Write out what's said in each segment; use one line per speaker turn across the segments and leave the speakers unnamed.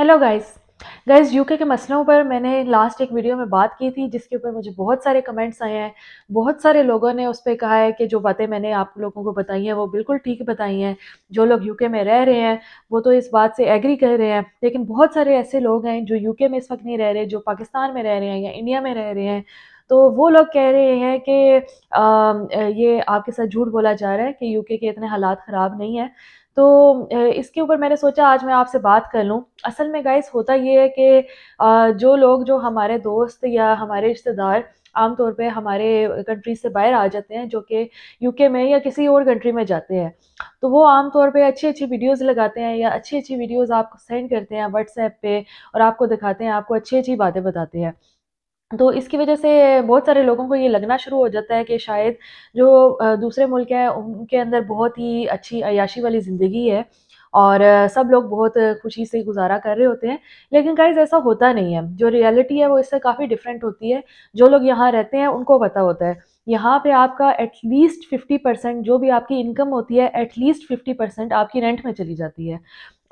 hello guys guys UK के मसलों पर मैंने लास्ट एक वीडियो में बात की थी जिसके ऊपर मुझे बहुत सारे कमेंट्स आए हैं बहुत सारे लोगों ने उस पर कहा है कि जो बातें मैंने आप लोगों को बताई हैं वो बिल्कुल ठीक बताई हैं जो लोग यूके में रह रहे हैं वो तो इस बात से एग्री कर रहे हैं लेकिन बहुत सारे ऐसे लोग हैं जो यू में इस वक्त नहीं रह रहे जो पाकिस्तान में रह रहे हैं या इंडिया में रह रहे हैं तो वो लोग कह रहे हैं कि आ, ये आपके साथ झूठ बोला जा रहा है कि यूके के इतने हालात ख़राब नहीं हैं तो इसके ऊपर मैंने सोचा आज मैं आपसे बात कर लूँ असल में गाइस होता ये है कि जो लोग जो हमारे दोस्त या हमारे रिश्तेदार आमतौर पे हमारे कंट्री से बाहर आ जाते हैं जो कि यूके में या किसी और कंट्री में जाते हैं तो वो आमतौर पे अच्छी अच्छी वीडियोस लगाते हैं या अच्छी अच्छी वीडियोस आपको सेंड करते हैं व्हाट्सएप पे और आपको दिखाते हैं आपको अच्छी अच्छी बातें बताते हैं तो इसकी वजह से बहुत सारे लोगों को ये लगना शुरू हो जाता है कि शायद जो दूसरे मुल्क हैं उनके अंदर बहुत ही अच्छी अयाशी वाली ज़िंदगी है और सब लोग बहुत खुशी से गुजारा कर रहे होते हैं लेकिन गाइज ऐसा होता नहीं है जो रियलिटी है वो इससे काफ़ी डिफरेंट होती है जो लोग यहाँ रहते हैं उनको पता होता है यहाँ पे आपका एटलीस्ट फिफ्टी परसेंट जो भी आपकी इनकम होती है एटलीस्ट फिफ्टी परसेंट आपकी रेंट में चली जाती है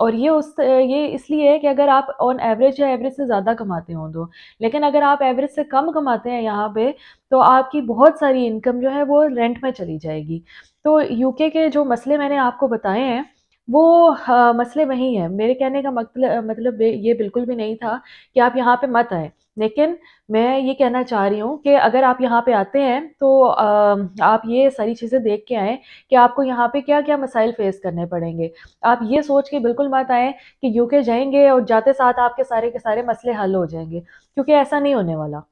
और ये उस ये इसलिए है कि अगर आप ऑन एवरेज या एवरेज से ज़्यादा कमाते हों तो लेकिन अगर आप एवरेज से कम कमाते हैं यहाँ पे तो आपकी बहुत सारी इनकम जो है वो रेंट में चली जाएगी तो यूके के जो मसले मैंने आपको बताए हैं वो आ, हाँ, मसले वही हैं मेरे कहने का मतलब मतलब ये बिल्कुल भी नहीं था कि आप यहाँ पे मत आए लेकिन मैं ये कहना चाह रही हूँ कि अगर आप यहाँ पे आते हैं तो आप ये सारी चीज़ें देख के आएँ कि आपको यहाँ पे क्या क्या मसाइल फ़ेस करने पड़ेंगे आप ये सोच के बिल्कुल मत आएँ कि यूके जाएंगे और जाते साथ आपके सारे के सारे मसले हल हो जाएंगे क्योंकि ऐसा नहीं होने वाला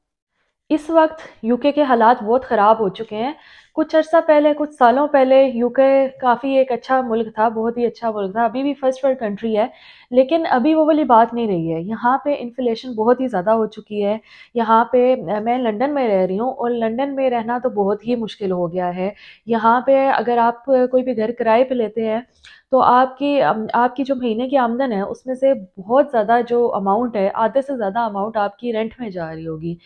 इस वक्त यूके के हालात बहुत ख़राब हो चुके हैं कुछ अर्सा पहले कुछ सालों पहले यूके काफ़ी एक अच्छा मुल्क था बहुत ही अच्छा मुल्क था अभी भी फर्स्ट वर्ल्ड कंट्री है लेकिन अभी वो वाली बात नहीं रही है यहाँ पे इन्फ्लेशन बहुत ही ज़्यादा हो चुकी है यहाँ पे मैं लंदन में रह रही हूँ और लंदन में रहना तो बहुत ही मुश्किल हो गया है यहाँ पे अगर आप कोई भी घर किराए पर लेते हैं तो आपकी आपकी जो महीने की आमदन है उसमें से बहुत ज़्यादा जो अमाउंट है आधे से ज़्यादा अमाउंट आपकी रेंट में जा रही होगी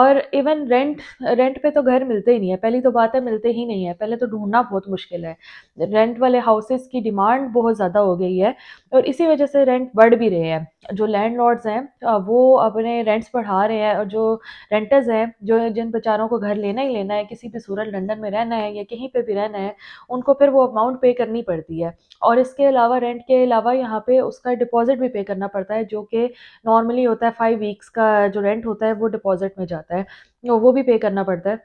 और इवन रेंट रेंट पर तो घर मिलते ही नहीं है पहली तो बात है मिल मिलते ही नहीं है पहले तो ढूंढना बहुत मुश्किल है रेंट वाले हाउसेस की डिमांड बहुत ज़्यादा हो गई है और इसी वजह से रेंट बढ़ भी रहे हैं जो लैंड हैं वो अपने रेंट्स बढ़ा रहे हैं और जो रेंटर्स हैं जो जिन बेचारों को घर लेना ही लेना है किसी भी सूरत लंडन में रहना है या कहीं पर भी रहना है उनको फिर वो अमाउंट पे करनी पड़ती है और इसके अलावा रेंट के अलावा यहाँ पर उसका डिपॉजिट भी पे करना पड़ता है जो कि नॉर्मली होता है फाइव वीक्स का जो रेंट होता है वो डिपॉजिट में जाता है वो भी पे करना पड़ता है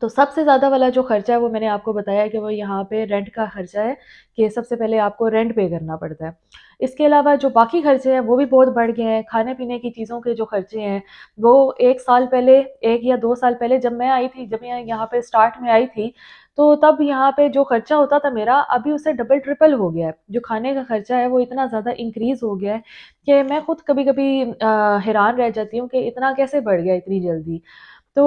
तो सबसे ज़्यादा वाला जो खर्चा है वो मैंने आपको बताया कि वो यहाँ पे रेंट का खर्चा है कि सबसे पहले आपको रेंट पे करना पड़ता है इसके अलावा जो बाकी खर्चे हैं वो भी बहुत बढ़ गए हैं खाने पीने की चीज़ों के जो खर्चे हैं वो एक साल पहले एक या दो साल पहले जब मैं आई थी जब मैं यहाँ पर स्टार्ट में आई थी तो तब यहाँ पे जो खर्चा होता था मेरा अभी उससे डबल ट्रिपल हो गया है जो खाने का खर्चा है वो इतना ज़्यादा इंक्रीज़ हो गया है कि मैं खुद कभी कभी हैरान रह जाती हूँ कि इतना कैसे बढ़ गया इतनी जल्दी तो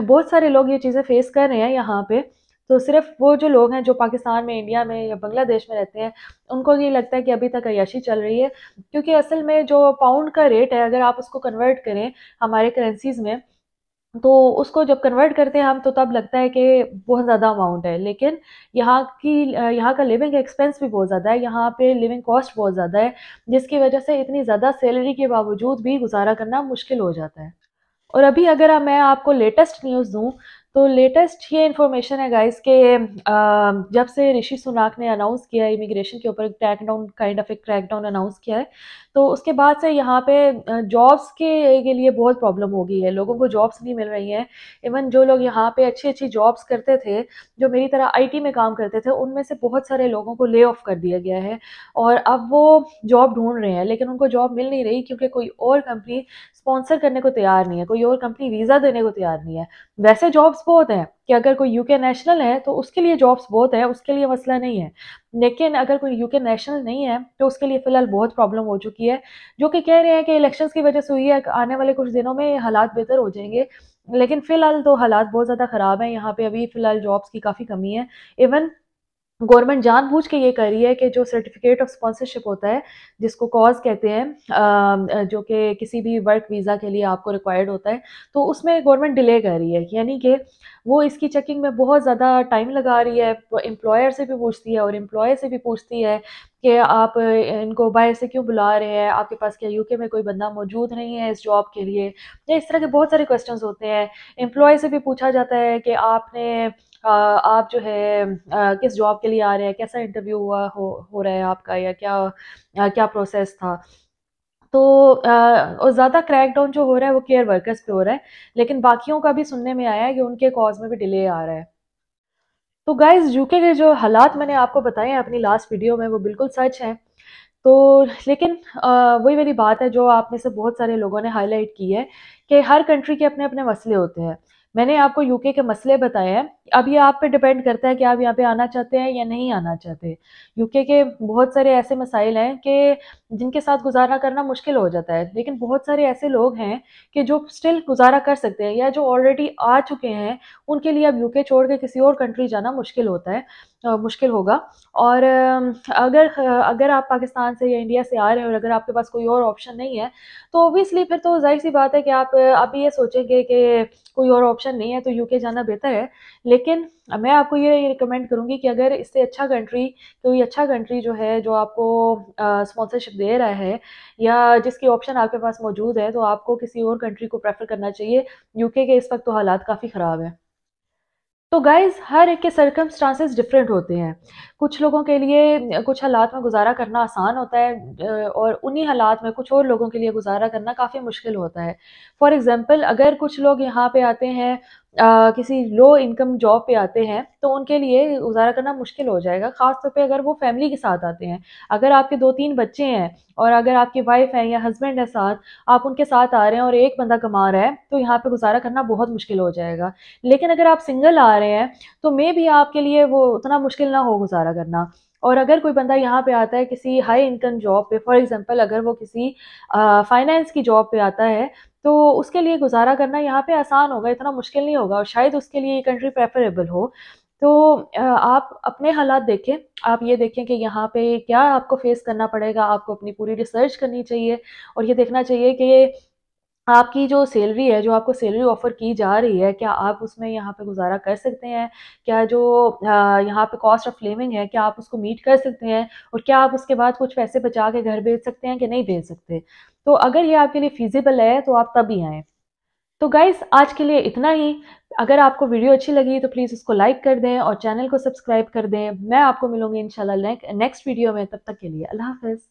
बहुत सारे लोग ये चीज़ें फेस कर रहे हैं यहाँ पे तो सिर्फ वो जो लोग हैं जो पाकिस्तान में इंडिया में या बांग्लादेश में रहते हैं उनको ये लगता है कि अभी तक अयाशी चल रही है क्योंकि असल में जो पाउंड का रेट है अगर आप उसको कन्वर्ट करें हमारे करेंसीज़ में तो उसको जब कन्वर्ट करते हैं हम तो तब लगता है कि बहुत ज़्यादा अमाउंट है लेकिन यहाँ की यहाँ का लिविंग एक्सपेंस भी बहुत ज़्यादा है यहाँ पे लिविंग कॉस्ट बहुत ज़्यादा है जिसकी वजह से इतनी ज़्यादा सैलरी के बावजूद भी गुजारा करना मुश्किल हो जाता है और अभी अगर मैं आपको लेटेस्ट न्यूज़ दूँ तो लेटेस्ट ये इन्फॉर्मेशन है गाइस के जब से ऋषि सुनाक ने अनाउंस किया है इमिग्रेशन के ऊपर क्रैकडाउन काइंड ऑफ एक क्रैकडाउन अनाउंस किया है तो उसके बाद से यहाँ पे जॉब्स के, के लिए बहुत प्रॉब्लम हो गई है लोगों को जॉब्स नहीं मिल रही हैं इवन जो लोग यहाँ पे अच्छी अच्छी जॉब्स करते थे जो मेरी तरह आईटी में काम करते थे उनमें से बहुत सारे लोगों को ले ऑफ कर दिया गया है और अब वो जॉब ढूंढ रहे हैं लेकिन उनको जॉब मिल नहीं रही क्योंकि कोई और कंपनी स्पॉन्सर करने को तैयार नहीं है कोई और कंपनी वीज़ा देने को तैयार नहीं है वैसे जॉब्स बहुत हैं कि अगर कोई यूके नेशनल है तो उसके लिए जॉब्स बहुत है उसके लिए मसला नहीं है लेकिन अगर कोई यूके नेशनल नहीं है तो उसके लिए फ़िलहाल बहुत प्रॉब्लम हो चुकी है जो कि कह रहे हैं कि इलेक्शन की वजह से हुई है आने वाले कुछ दिनों में हालात बेहतर हो जाएंगे लेकिन फ़िलहाल तो हालात बहुत ज़्यादा ख़राब हैं यहाँ पे अभी फ़िलहाल जॉब्स की काफ़ी कमी है इवन गवर्नमेंट जानबूझ के ये कर रही है कि जो सर्टिफिकेट ऑफ स्पॉन्सरशिप होता है जिसको कॉज कहते हैं जो कि किसी भी वर्क वीज़ा के लिए आपको रिक्वायर्ड होता है तो उसमें गवर्नमेंट डिले कर रही है यानी कि वो इसकी चेकिंग में बहुत ज़्यादा टाइम लगा रही है एम्प्लॉयर से भी पूछती है और एम्प्लॉयर से भी पूछती है कि आप इनको बाहर से क्यों बुला रहे हैं आपके पास क्या यूके में कोई बंदा मौजूद नहीं है इस जॉब के लिए या इस तरह के बहुत सारे क्वेश्चन होते हैं एम्प्लॉय से भी पूछा जाता है कि आपने आप जो है किस जॉब के लिए आ रहे हैं कैसा इंटरव्यू हुआ हो, हो रहा है आपका या क्या क्या प्रोसेस था तो और ज़्यादा क्रैकडाउन जो हो रहा है वो केयर वर्कर्स पे हो रहा है लेकिन बाकियों का भी सुनने में आया है कि उनके कॉज में भी डिले आ रहा है तो गाइज यूके के जो हालात मैंने आपको बताए हैं अपनी लास्ट वीडियो में वो बिल्कुल सच हैं तो लेकिन वही वाली बात है जो आप में से बहुत सारे लोगों ने हाईलाइट की है कि हर कंट्री के अपने अपने मसले होते हैं मैंने आपको यूके के मसले बताए हैं अब ये आप पे डिपेंड करता है कि आप यहाँ पे आना चाहते हैं या नहीं आना चाहते यूके के बहुत सारे ऐसे मसाइल हैं कि जिनके साथ गुजारा करना मुश्किल हो जाता है लेकिन बहुत सारे ऐसे लोग हैं कि जो स्टिल गुजारा कर सकते हैं या जो ऑलरेडी आ चुके हैं उनके लिए अब यूके छोड़ के किसी और कंट्री जाना मुश्किल होता है आ, मुश्किल होगा और अगर अगर आप पाकिस्तान से या इंडिया से आ रहे हैं और अगर आपके पास कोई और ऑप्शन नहीं है तो ओबियसली फिर तो जाहिर सी बात है कि आप अभी ये सोचेंगे कि कोई और ऑप्शन ऑप्शन नहीं है तो यूके जाना बेहतर है लेकिन मैं आपको ये रिकमेंड करूँगी कि अगर इससे अच्छा कंट्री कोई अच्छा कंट्री जो है जो आपको स्पॉन्सरशिप दे रहा है या जिसकी ऑप्शन आपके पास मौजूद है तो आपको किसी और कंट्री को प्रेफर करना चाहिए यूके के इस वक्त तो हालात काफ़ी ख़राब हैं तो गाइज़ हर एक के सर्कमस्टांसेस डिफरेंट होते हैं कुछ लोगों के लिए कुछ हालात में गुजारा करना आसान होता है और उन्हीं हालात में कुछ और लोगों के लिए गुजारा करना काफ़ी मुश्किल होता है फॉर एग्ज़ाम्पल अगर कुछ लोग यहाँ पे आते हैं आ, किसी लो इनकम जॉब पे आते हैं तो उनके लिए गुजारा करना मुश्किल हो जाएगा ख़ास तौर पे अगर वो फैमिली के साथ आते हैं अगर आपके दो तीन बच्चे हैं और अगर आपकी वाइफ है या हस्बैंड है साथ आप उनके साथ आ रहे हैं और एक बंदा कमा रहा है तो यहाँ पे गुजारा करना बहुत मुश्किल हो जाएगा लेकिन अगर आप सिंगल आ रहे हैं तो मे भी आपके लिए वो उतना मुश्किल ना हो गुजारा करना और अगर कोई बंदा यहाँ पे आता है किसी हाई इनकम जॉब पे फॉर एग्जांपल अगर वो किसी फाइनेंस की जॉब पे आता है तो उसके लिए गुजारा करना यहाँ पे आसान होगा इतना मुश्किल नहीं होगा और शायद उसके लिए ये कंट्री प्रेफरेबल हो तो आप अपने हालात देखें आप ये देखें कि यहाँ पे क्या आपको फेस करना पड़ेगा आपको अपनी पूरी रिसर्च करनी चाहिए और ये देखना चाहिए कि आपकी जो सैलरी है जो आपको सैलरी ऑफ़र की जा रही है क्या आप उसमें यहाँ पे गुजारा कर सकते हैं क्या जो यहाँ पे कॉस्ट ऑफ लिविंग है क्या आप उसको मीट कर सकते हैं और क्या आप उसके बाद कुछ पैसे बचा के घर भेज सकते हैं कि नहीं भेज सकते तो अगर ये आपके लिए फिजिबल है तो आप तभी आएँ तो गाइस आज के लिए इतना ही अगर आपको वीडियो अच्छी लगी तो प्लीज़ उसको लाइक कर दें और चैनल को सब्सक्राइब कर दें मैं आपको मिलूंगी इंशाल्लाह नेक्स्ट वीडियो में तब तक के लिए अल्लाह हाफिज़